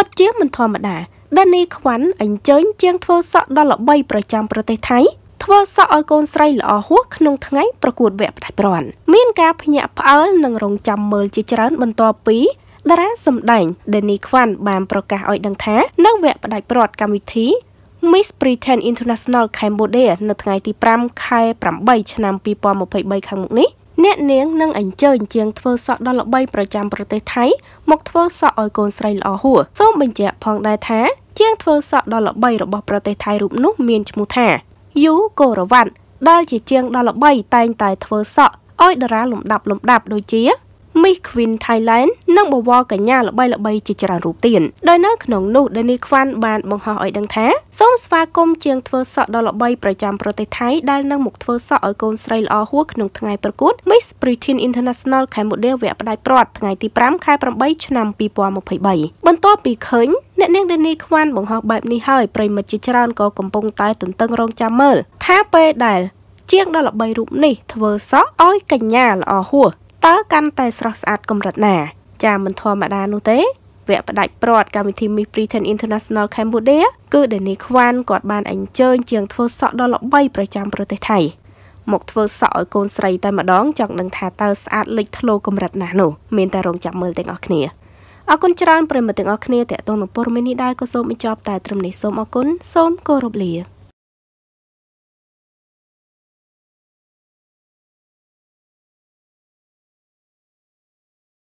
ពិតជាមិនធម្មតាដានីខ្វាន់អញ្ជើញជាងធ្វើសក់ដល់ល្បីប្រចាំប្រទេសថៃ ធ្វើសក់ឲ្យកូនស្រីល្អហួសក្នុងថ្ងៃប្រកួតវគ្គផ្ដាច់ប្រាន់មានការភ្ញាក់ផ្អើលនិងរងចាំមើលជាច្រើនបន្ទាប់ពីតារាសម្ដែង Danny Kwan បានប្រកាសឲ្យដឹងថានៅវគ្គផ្ដាច់ព្រាត់កម្មវិធី Miss Britain International Cambodia នៅថ្ងៃទី5ខែ8ឆ្នាំ2023ខាងមុខនេះអ្នកនាងនឹងអញ្ជើញជាងធ្វើសក់ដល់ល្បីប្រចាំប្រទេសថៃមកធ្វើសក់ឲ្យកូនស្រីល្អហួសសូមបញ្ជាក់ផងដែរថាជាងធ្វើសក់ដល់ល្បីរបស់ប្រទេសថៃរូបនោះមានឈ្មោះថា យូកូរ៉ាវ៉ាត់ដែលជាជាងដល់ល្បីតែងតែធ្វើសក់ឲ្យតារាលំដាប់លំដាប់ដូចជា Miss Queen Thailand និងបវរកញ្ញាល្បីៗជាច្រើនរូបទៀតដោយនៅក្នុងនោះ Dani Kwan បានបង្ហោះឲ្យដឹងថាសូមស្វាគមន៍ជាងធ្វើសក់ដ៏ល្បីប្រចាំប្រទេសថៃដែលនឹងមកធ្វើសក់ឲ្យកូនស្រីល្អហួសក្នុងថ្ងៃប្រកួត Miss Britain International Cambodia វគ្គផ្ដាច់ព្រាត់ថ្ងៃទី5ខែ8ឆ្នាំ2023បន្ទាប់ពីឃើញអ្នកនាង Dani Kwan បង្ហោះបែបនេះហើយប្រិមិត្តជាច្រើនក៏កំពុងតែទន្ទឹងរង់ចាំមើលថាពេលដែលជាងដល់ល្បីរូបនេះ ធ្វើសក់ឲ្យកញ្ញាល្អហួសតើកាន់តែស្រស់ស្អាតកម្រិតណា ចាមិនធម្មតានោះទេវគ្គផ្ដាច់ព្រាត់កម្មវិធី Miss Britain International Cambodia គឺដេនីខ្វាន់គាត់បានអញ្ជើញជាងធ្វើសក់ដល់ល្បីប្រចាំប្រទេសថៃមកធ្វើសក់ឲ្យកូនស្រីតែម្ដងចង់នឹងថាតើស្អាតលេចធ្លោកម្រិតណាស់នោះមានតែរងចាំមើលទាំងអស់គ្នាអរគុណច្រើនប្រិមត្តទាំងអស់គ្នាតេតងនឹងព័ត៌មាននេះដែរក៏សូមបញ្ចប់តែត្រឹមនេះសូមអរគុណសូមគោរពលា